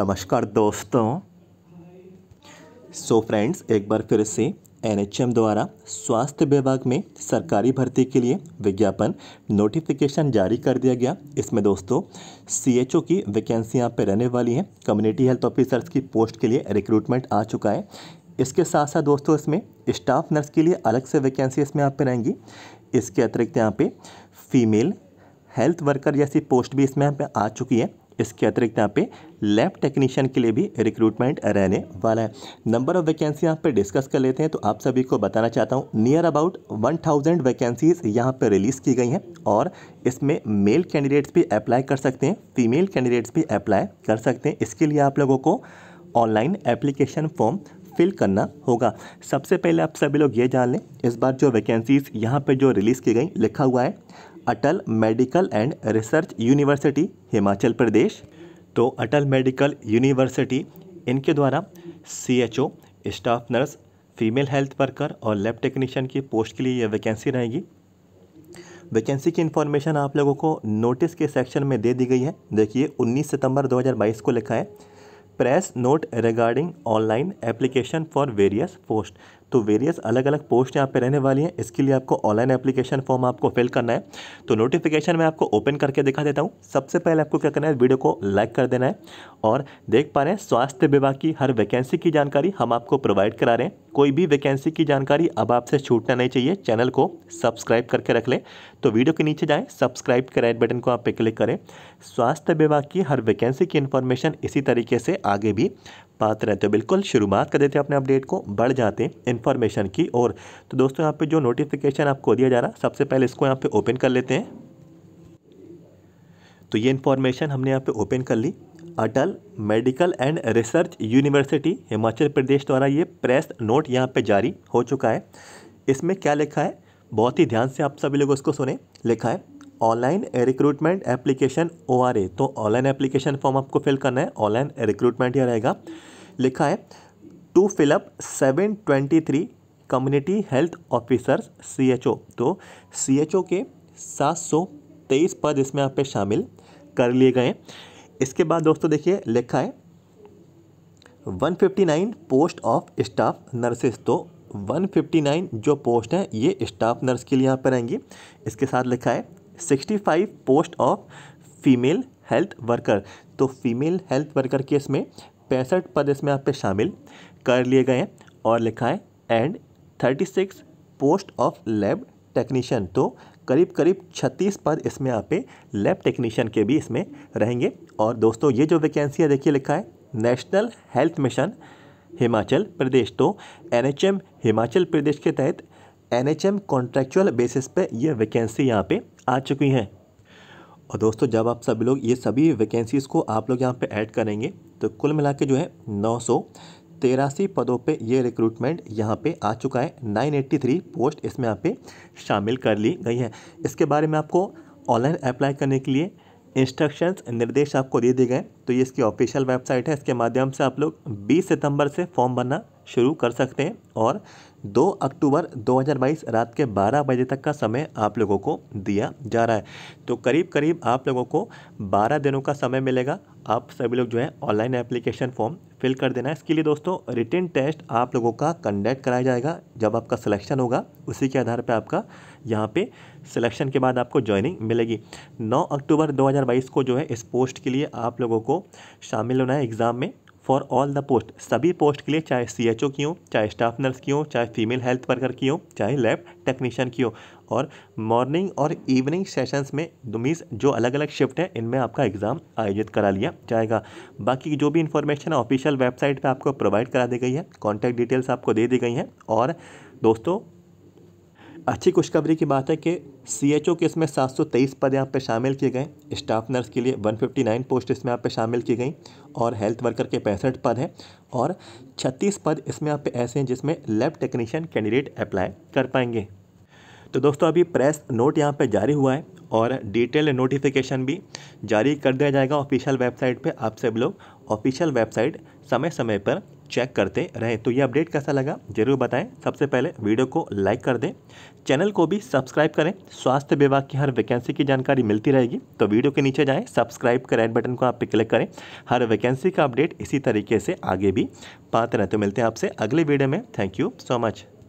नमस्कार दोस्तों सो so friends एक बार फिर से एनएचएम द्वारा स्वास्थ्य विभाग में सरकारी भर्ती के लिए विज्ञापन नोटिफिकेशन जारी कर दिया गया इसमें दोस्तों सीएचओ की वैकेंसी यहाँ पर रहने वाली हैं कम्युनिटी हेल्थ ऑफिसर्स की पोस्ट के लिए रिक्रूटमेंट आ चुका है इसके साथ साथ दोस्तों इसमें स्टाफ नर्स के लिए अलग से वैकेंसी इसमें यहाँ पर रहेंगी इसके अतिरिक्त यहाँ पर फीमेल हेल्थ वर्कर जैसी पोस्ट भी इसमें यहाँ पर आ चुकी है इसके अतिरिक्त यहाँ पे लैब टेक्नीशियन के लिए भी रिक्रूटमेंट रहने वाला है नंबर ऑफ वैकेंसी यहाँ पे डिस्कस कर लेते हैं तो आप सभी को बताना चाहता हूँ नियर अबाउट 1000 वैकेंसीज यहाँ पर रिलीज़ की गई हैं और इसमें मेल कैंडिडेट्स भी अप्लाई कर सकते हैं फीमेल कैंडिडेट्स भी अप्लाई कर सकते हैं इसके लिए आप लोगों को ऑनलाइन एप्लीकेशन फॉर्म फिल करना होगा सबसे पहले आप सभी लोग ये जान लें इस बार जो वैकेंसीज़ यहाँ पे जो रिलीज़ की गई लिखा हुआ है Atal medical and research university Himachal Pradesh तो अटल मेडिकल यूनिवर्सिटी इनके द्वारा C H O staff nurse female health worker और लैब टेक्नीशियन की पोस्ट के लिए यह वैकेंसी रहेगी वैकेंसी की इन्फॉर्मेशन आप लोगों को नोटिस के सेक्शन में दे दी गई है देखिए 19 सितंबर 2022 को लिखा है press note regarding online application for various post तो वेरियस अलग अलग पोस्ट यहाँ पे रहने वाली हैं इसके लिए आपको ऑनलाइन एप्लीकेशन फॉर्म आपको फिल करना है तो नोटिफिकेशन मैं आपको ओपन करके दिखा देता हूँ सबसे पहले आपको क्या करना है वीडियो को लाइक कर देना है और देख पा रहे हैं स्वास्थ्य विभाग की हर वैकेंसी की जानकारी हम आपको प्रोवाइड करा रहे हैं कोई भी वैकेंसी की जानकारी अब आपसे छूटना नहीं चाहिए चैनल को सब्सक्राइब करके रख लें तो वीडियो के नीचे जाएँ सब्सक्राइब के राइट बटन को आप पे क्लिक करें स्वास्थ्य विभाग की हर वैकेंसी की इन्फॉर्मेशन इसी तरीके से आगे भी पात्र हैं तो बिल्कुल शुरुआत कर देते हैं अपने अपडेट को बढ़ जाते हैं इन्फॉर्मेशन की और तो दोस्तों यहाँ पे जो नोटिफिकेशन आपको दिया जा रहा है सबसे पहले इसको यहाँ पे ओपन कर लेते हैं तो ये इन्फॉर्मेशन हमने यहाँ पे ओपन कर ली Atal medical and research university Himachal Pradesh द्वारा ये प्रेस नोट यहाँ पर जारी हो चुका है इसमें क्या लिखा है बहुत ही ध्यान से आप सभी लोग उसको सुने लिखा है online recruitment application O R A तो ऑनलाइन एप्लीकेशन फॉर्म आपको फिल करना है ऑनलाइन रिक्रूटमेंट यह रहेगा लिखा है to fill up seven twenty three community health officers C H O तो सी एच ओ के सात सौ तेईस पद इसमें आप पे शामिल कर लिए गए इसके बाद दोस्तों देखिए लिखा है तो one fifty nine post of staff nurses तो 159 जो पोस्ट हैं ये स्टाफ नर्स के लिए यहाँ पर रहेंगी इसके साथ लिखा है 65 post of female health worker तो फीमेल हेल्थ वर्कर के इसमें पैंसठ पद इसमें आप पे शामिल कर लिए गए हैं और लिखा है and 36 post of lab technician तो करीब करीब 36 पद इसमें आप पे लैब टेक्नीशियन के भी इसमें रहेंगे और दोस्तों ये जो वैकेंसी है देखिए लिखा है national health mission Himachal Pradesh तो एनएचएम हिमाचल प्रदेश के तहत एनएचएम कॉन्ट्रेक्चुअल बेसिस पे ये वैकेंसी यहाँ पे आ चुकी हैं और दोस्तों जब आप सभी लोग ये सभी वैकेंसीज़ को आप लोग यहाँ पे ऐड करेंगे तो कुल मिला के जो है नौ सौ तेरासी पदों पे ये रिक्रूटमेंट यहाँ पे आ चुका है 983 पोस्ट इसमें यहाँ पे शामिल कर ली गई है इसके बारे में आपको ऑनलाइन अप्लाई करने के लिए इंस्ट्रक्शंस निर्देश आपको दे दिए गए तो ये इसकी ऑफिशियल वेबसाइट है इसके माध्यम से आप लोग 20 सितंबर से फॉर्म भरना शुरू कर सकते हैं और 2 अक्टूबर 2022 रात के 12 बजे तक का समय आप लोगों को दिया जा रहा है तो करीब करीब आप लोगों को 12 दिनों का समय मिलेगा आप सभी लोग जो है ऑनलाइन एप्लीकेशन फॉर्म फिल कर देना है इसके लिए दोस्तों रिटर्न टेस्ट आप लोगों का कंडक्ट कराया जाएगा जब आपका सिलेक्शन होगा उसी के आधार पर आपका यहाँ पे सिलेक्शन के बाद आपको ज्वाइनिंग मिलेगी 9 अक्टूबर 2022 को जो है इस पोस्ट के लिए आप लोगों को शामिल होना है एग्ज़ाम में फॉर ऑल द पोस्ट सभी पोस्ट के लिए चाहे सी एच ओ की हो चाहे स्टाफ नर्स की हो चाहे फीमेल हेल्थ वर्कर की हो चाहे लैब टेक्नीशियन की हो और मॉर्निंग और इवनिंग सेशंस में मीन्स जो अलग अलग शिफ्ट है इनमें आपका एग्ज़ाम आयोजित करा लिया जाएगा बाकी जो भी इन्फॉर्मेशन है ऑफिशियल वेबसाइट पर आपको प्रोवाइड करा दी गई है कॉन्टैक्ट डिटेल्स आपको दे दी गई हैं और दोस्तों अच्छी खुशखबरी की बात है कि सी एच ओ के इसमें सात सौ तेईस पद यहाँ पे शामिल किए गए स्टाफ नर्स के लिए वन फिफ्टी नाइन पोस्ट इसमें यहाँ पे शामिल की गई और हेल्थ वर्कर के पैंसठ पद हैं और छत्तीस पद इसमें यहाँ पे ऐसे हैं जिसमें लैब टेक्नीशियन कैंडिडेट अप्लाई कर पाएंगे तो दोस्तों अभी प्रेस नोट यहाँ पर जारी हुआ है और डिटेल नोटिफिकेशन भी जारी कर दिया जाएगा ऑफिशियल वेबसाइट पर आप सब लोग ऑफिशियल वेबसाइट समय समय पर चेक करते रहें तो ये अपडेट कैसा लगा जरूर बताएं सबसे पहले वीडियो को लाइक कर दें चैनल को भी सब्सक्राइब करें स्वास्थ्य विभाग की हर वैकेंसी की जानकारी मिलती रहेगी तो वीडियो के नीचे जाएँ सब्सक्राइब कर रेड बटन को आप पे क्लिक करें हर वैकेंसी का अपडेट इसी तरीके से आगे भी पाते रहें तो मिलते हैं आपसे अगले वीडियो में थैंक यू सो मच